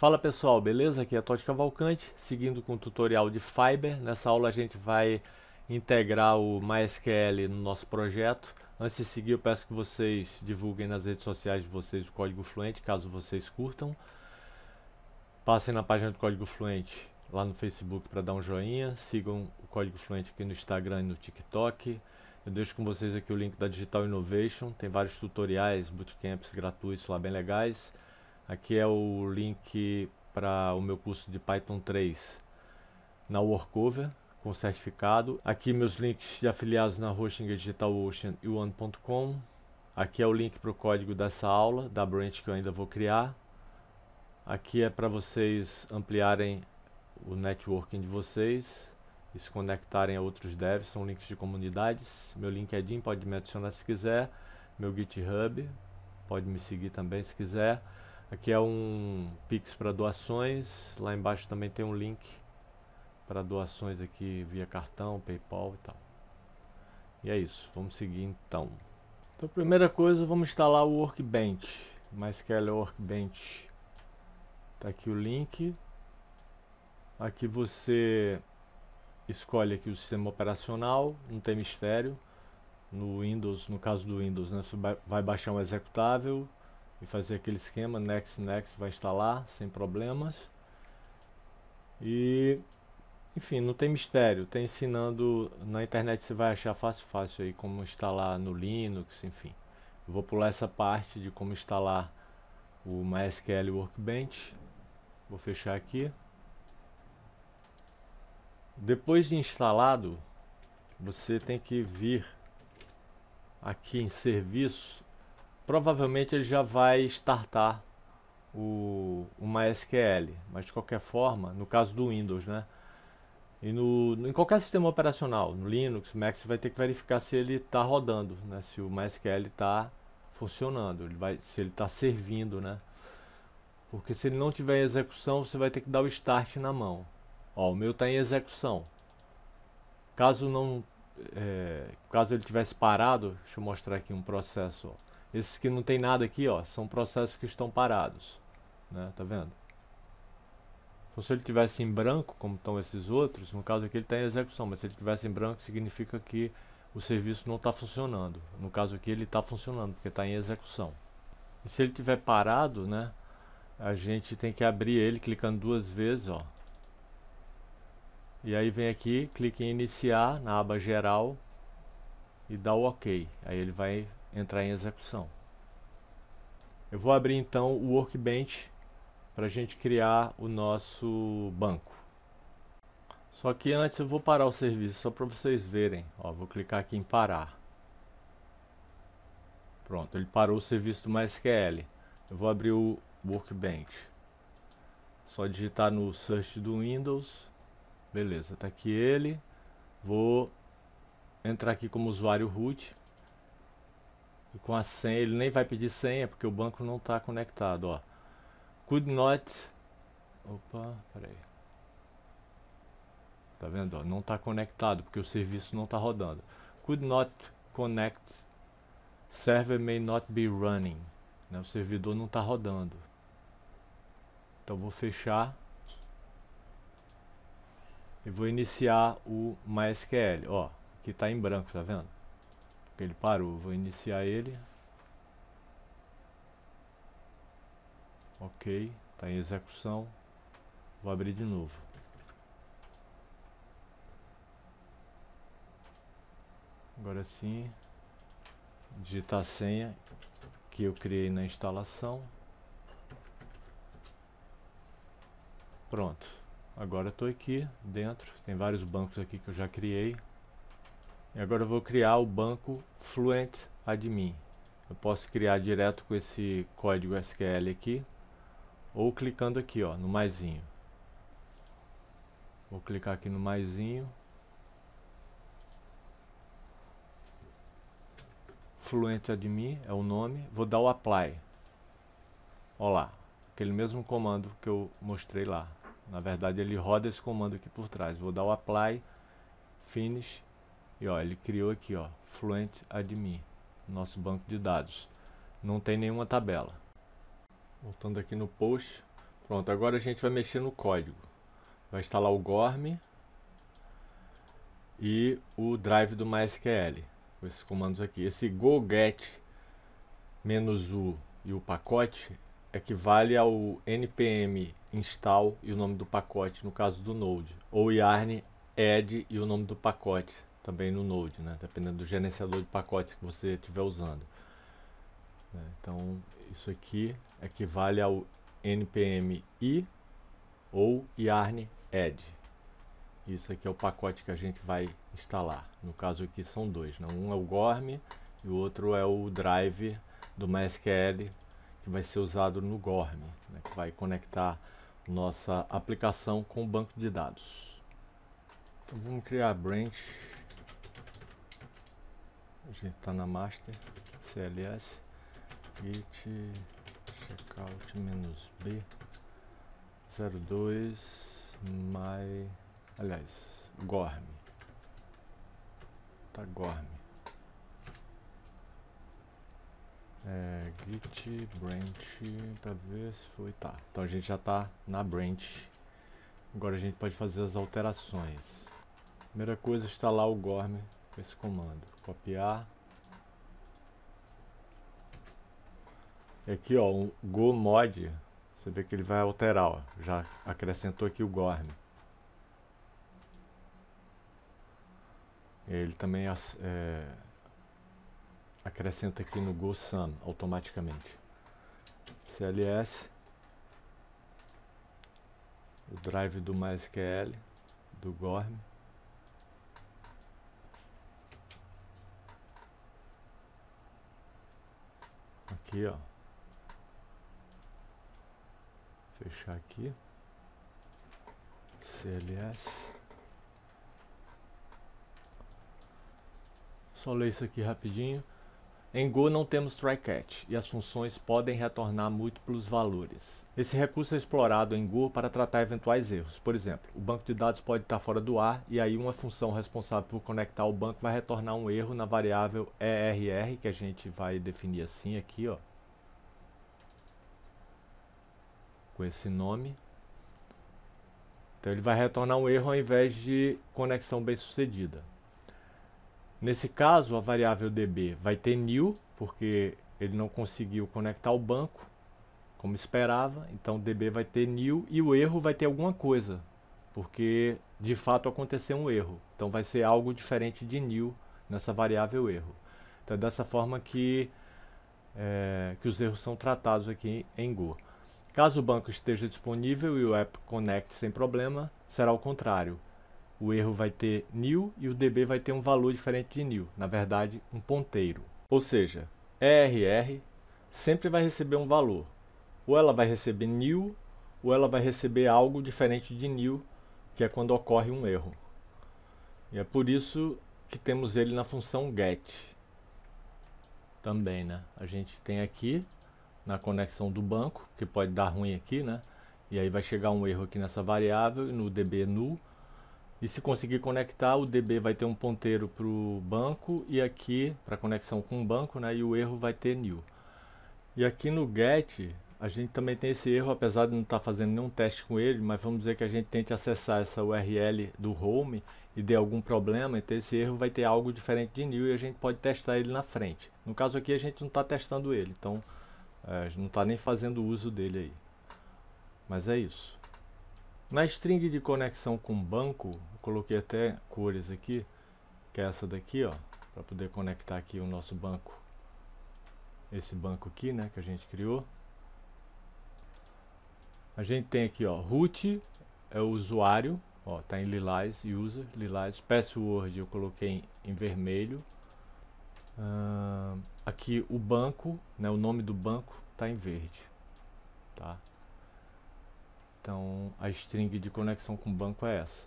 Fala pessoal, beleza? Aqui é Todd Cavalcante, seguindo com o tutorial de Fiber. Nessa aula a gente vai integrar o MySQL no nosso projeto. Antes de seguir, eu peço que vocês divulguem nas redes sociais de vocês o código fluente, caso vocês curtam. Passem na página do código fluente lá no Facebook para dar um joinha. Sigam o código fluente aqui no Instagram e no TikTok. Eu deixo com vocês aqui o link da Digital Innovation. Tem vários tutoriais, bootcamps gratuitos lá bem legais. Aqui é o link para o meu curso de Python 3 na Workover com certificado. Aqui meus links de afiliados na Hosting DigitalOcean e One.com. Aqui é o link para o código dessa aula, da branch que eu ainda vou criar. Aqui é para vocês ampliarem o networking de vocês e se conectarem a outros devs, são links de comunidades. Meu LinkedIn é pode me adicionar se quiser, meu GitHub pode me seguir também se quiser. Aqui é um Pix para doações. Lá embaixo também tem um link para doações aqui via cartão, PayPal e tal. E é isso, vamos seguir então. Então, primeira coisa, vamos instalar o Workbench, MySQL é Workbench. Tá aqui o link. Aqui você escolhe aqui o sistema operacional, não tem mistério. No Windows, no caso do Windows, né, você vai baixar um executável, e fazer aquele esquema next next vai instalar sem problemas e enfim não tem mistério tem tá ensinando na internet você vai achar fácil fácil aí como instalar no Linux enfim vou pular essa parte de como instalar o MySQL Workbench vou fechar aqui depois de instalado você tem que vir aqui em serviço provavelmente ele já vai startar o, o MySQL, mas de qualquer forma, no caso do Windows, né? E no, no em qualquer sistema operacional, no Linux, Mac, você vai ter que verificar se ele está rodando, né? Se o MySQL está funcionando, ele vai, se ele está servindo, né? Porque se ele não tiver em execução, você vai ter que dar o start na mão. Ó, o meu está em execução. Caso não, é, caso ele tivesse parado, deixa eu mostrar aqui um processo. Ó. Esses que não tem nada aqui, ó, são processos que estão parados, né? Tá vendo? Então, se ele tivesse em branco, como estão esses outros, no caso aqui ele está em execução, mas se ele tivesse em branco significa que o serviço não está funcionando. No caso aqui ele está funcionando porque está em execução. E se ele tiver parado, né? A gente tem que abrir ele clicando duas vezes, ó. E aí vem aqui, clique em iniciar na aba geral e dá o OK. Aí ele vai entrar em execução. Eu vou abrir então o Workbench para a gente criar o nosso banco. Só que antes eu vou parar o serviço só para vocês verem. Ó, vou clicar aqui em parar. Pronto, ele parou o serviço do MySQL. Eu vou abrir o Workbench. Só digitar no search do Windows. Beleza, tá aqui ele. Vou entrar aqui como usuário root. E com a senha, ele nem vai pedir senha porque o banco não está conectado, ó. Could not... Opa, peraí. Tá vendo? Ó, não está conectado porque o serviço não está rodando. Could not connect. Server may not be running. Né? O servidor não está rodando. Então vou fechar e vou iniciar o MySQL. Ó, que está em branco, tá vendo? Ele parou, vou iniciar ele. Ok, está em execução. Vou abrir de novo. Agora sim, digitar a senha que eu criei na instalação. Pronto, agora estou aqui dentro, tem vários bancos aqui que eu já criei. E agora eu vou criar o banco Fluent Admin. Eu posso criar direto com esse código SQL aqui, ou clicando aqui ó, no maisinho. Vou clicar aqui no maisinho. Fluent Admin é o nome. Vou dar o apply. Olha lá, aquele mesmo comando que eu mostrei lá. Na verdade ele roda esse comando aqui por trás. Vou dar o apply, finish e ó, ele criou aqui, ó, Fluent Admin, nosso banco de dados. Não tem nenhuma tabela. Voltando aqui no post. Pronto, agora a gente vai mexer no código. Vai instalar o Gorm e o drive do MySQL. Com esses comandos aqui. Esse go get menos u e o pacote equivale ao npm install e o nome do pacote no caso do Node, ou yarn add e o nome do pacote também no Node, né? dependendo do gerenciador de pacotes que você estiver usando. Né? Então, isso aqui equivale ao npm i ou yarn add. Isso aqui é o pacote que a gente vai instalar. No caso aqui são dois, né? um é o GORM e o outro é o drive do MySQL que vai ser usado no GORM, né? que vai conectar nossa aplicação com o banco de dados. Então vamos criar a branch a gente está na master CLS git checkout menos B 02 my aliás gorm tá gorm é, git branch para ver se foi tá então a gente já está na branch agora a gente pode fazer as alterações primeira coisa instalar o gorm esse comando. Copiar. E aqui, ó, o um go mod, você vê que ele vai alterar, ó, já acrescentou aqui o gorm. Ele também é, acrescenta aqui no go sum automaticamente. CLS o drive do MySQL do Gorm aqui, ó. Fechar aqui. CLS. Só ler isso aqui rapidinho. Em Go não temos tryCatch e as funções podem retornar múltiplos valores. Esse recurso é explorado em Go para tratar eventuais erros. Por exemplo, o banco de dados pode estar fora do ar e aí uma função responsável por conectar o banco vai retornar um erro na variável err, que a gente vai definir assim aqui, ó. Com esse nome. Então ele vai retornar um erro ao invés de conexão bem-sucedida. Nesse caso, a variável DB vai ter new, porque ele não conseguiu conectar o banco, como esperava. Então, DB vai ter new e o erro vai ter alguma coisa, porque de fato aconteceu um erro. Então, vai ser algo diferente de new nessa variável erro. Então, é dessa forma que, é, que os erros são tratados aqui em Go. Caso o banco esteja disponível e o app conecte sem problema, será o contrário o erro vai ter nil e o dB vai ter um valor diferente de nil, na verdade, um ponteiro. Ou seja, ERR sempre vai receber um valor. Ou ela vai receber nil, ou ela vai receber algo diferente de nil, que é quando ocorre um erro. E é por isso que temos ele na função get. Também, né? A gente tem aqui na conexão do banco, que pode dar ruim aqui, né? E aí vai chegar um erro aqui nessa variável, e no db null e se conseguir conectar, o DB vai ter um ponteiro para o banco e aqui para conexão com o banco, né? E o erro vai ter new. E aqui no get, a gente também tem esse erro, apesar de não estar tá fazendo nenhum teste com ele, mas vamos dizer que a gente tente acessar essa URL do home e dê algum problema, então esse erro vai ter algo diferente de new e a gente pode testar ele na frente. No caso aqui a gente não está testando ele, então é, não está nem fazendo uso dele aí. Mas é isso. Na string de conexão com banco, coloquei até cores aqui, que é essa daqui, ó, para poder conectar aqui o nosso banco, esse banco aqui, né, que a gente criou. A gente tem aqui, ó, root é o usuário, ó, tá em lilás, user, lilás, password eu coloquei em, em vermelho. Uh, aqui o banco, né, o nome do banco tá em verde, tá? Então a string de conexão com o banco é essa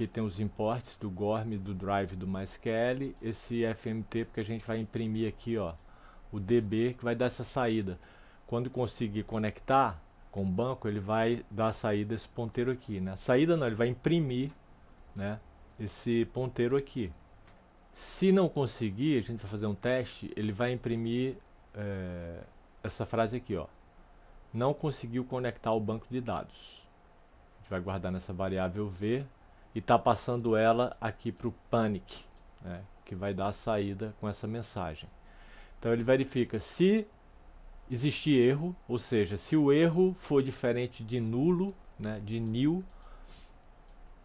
que tem os importes do Gorm, do Drive, do MySQL. Esse FMT, porque a gente vai imprimir aqui, ó, o DB, que vai dar essa saída. Quando conseguir conectar com o banco, ele vai dar a saída esse ponteiro aqui, né? Saída não, ele vai imprimir, né, esse ponteiro aqui. Se não conseguir, a gente vai fazer um teste, ele vai imprimir é, essa frase aqui, ó. Não conseguiu conectar o banco de dados. A gente vai guardar nessa variável V e tá passando ela aqui para o Panic, né, que vai dar a saída com essa mensagem. Então ele verifica se existir erro, ou seja, se o erro for diferente de nulo, né, de nil,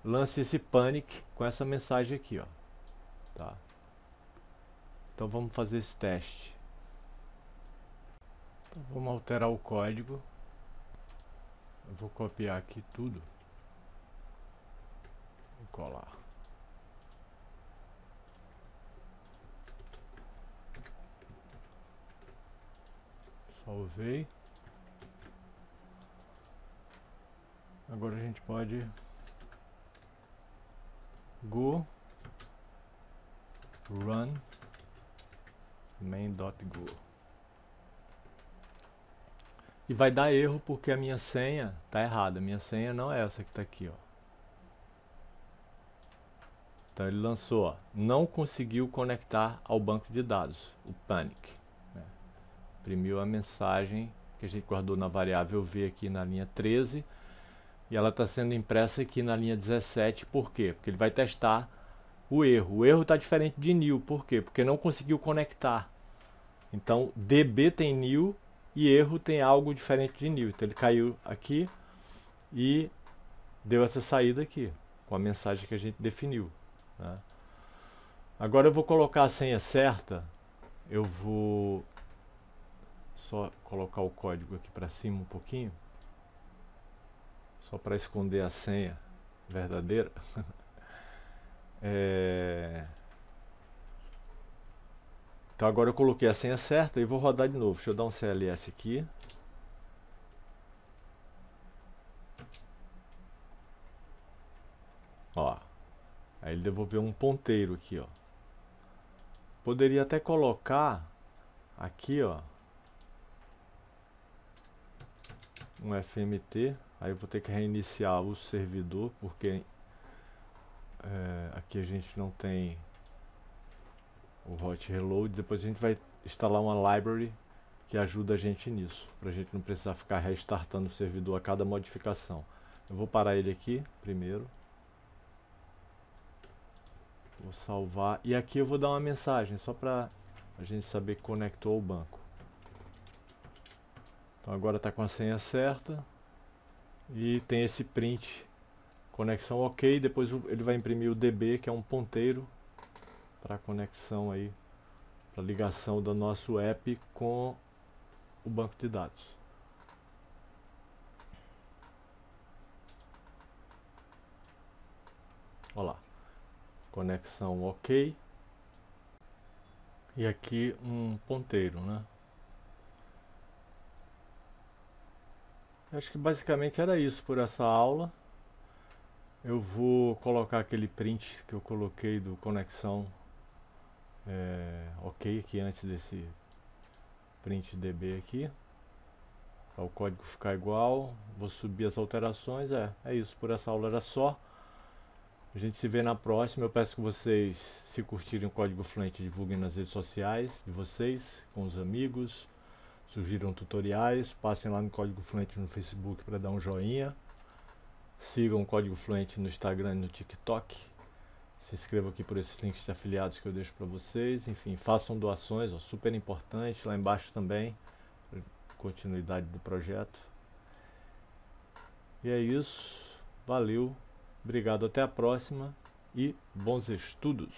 lance esse panic com essa mensagem aqui, ó. Tá. Então vamos fazer esse teste. Então, vamos alterar o código. Eu vou copiar aqui tudo colar. Salvei. Agora a gente pode go run main.go e vai dar erro porque a minha senha tá errada. minha senha não é essa que tá aqui, ó. Então ele lançou, ó, não conseguiu conectar ao banco de dados, o panic. Né? Imprimiu a mensagem que a gente guardou na variável v aqui na linha 13 e ela está sendo impressa aqui na linha 17, por quê? Porque ele vai testar o erro. O erro está diferente de new, por quê? Porque não conseguiu conectar. Então db tem new e erro tem algo diferente de new. Então ele caiu aqui e deu essa saída aqui com a mensagem que a gente definiu. Né? Agora eu vou colocar a senha certa. Eu vou só colocar o código aqui para cima um pouquinho. Só para esconder a senha verdadeira. é... Então agora eu coloquei a senha certa e vou rodar de novo. Deixa eu dar um CLS aqui. Aí ele devolveu um ponteiro aqui, ó. Poderia até colocar aqui, ó. Um FMT. Aí eu vou ter que reiniciar o servidor, porque é, aqui a gente não tem o hot reload. Depois a gente vai instalar uma library que ajuda a gente nisso, para a gente não precisar ficar restartando o servidor a cada modificação. Eu vou parar ele aqui primeiro. Vou salvar. E aqui eu vou dar uma mensagem, só para a gente saber que conectou o banco. Então agora está com a senha certa. E tem esse print. Conexão ok. Depois ele vai imprimir o DB, que é um ponteiro para conexão aí, para ligação do nosso app com o banco de dados. Olá conexão ok e aqui um ponteiro né acho que basicamente era isso por essa aula eu vou colocar aquele print que eu coloquei do conexão é, ok aqui antes desse print db aqui o código ficar igual vou subir as alterações é é isso por essa aula era só a gente se vê na próxima. Eu peço que vocês, se curtirem o Código Fluente, divulguem nas redes sociais de vocês, com os amigos. Surgiram tutoriais, passem lá no Código Fluente no Facebook para dar um joinha. Sigam o Código Fluente no Instagram e no TikTok. Se inscrevam aqui por esses links de afiliados que eu deixo para vocês. Enfim, façam doações, ó, super importante. Lá embaixo também, continuidade do projeto. E é isso. Valeu. Obrigado, até a próxima e bons estudos!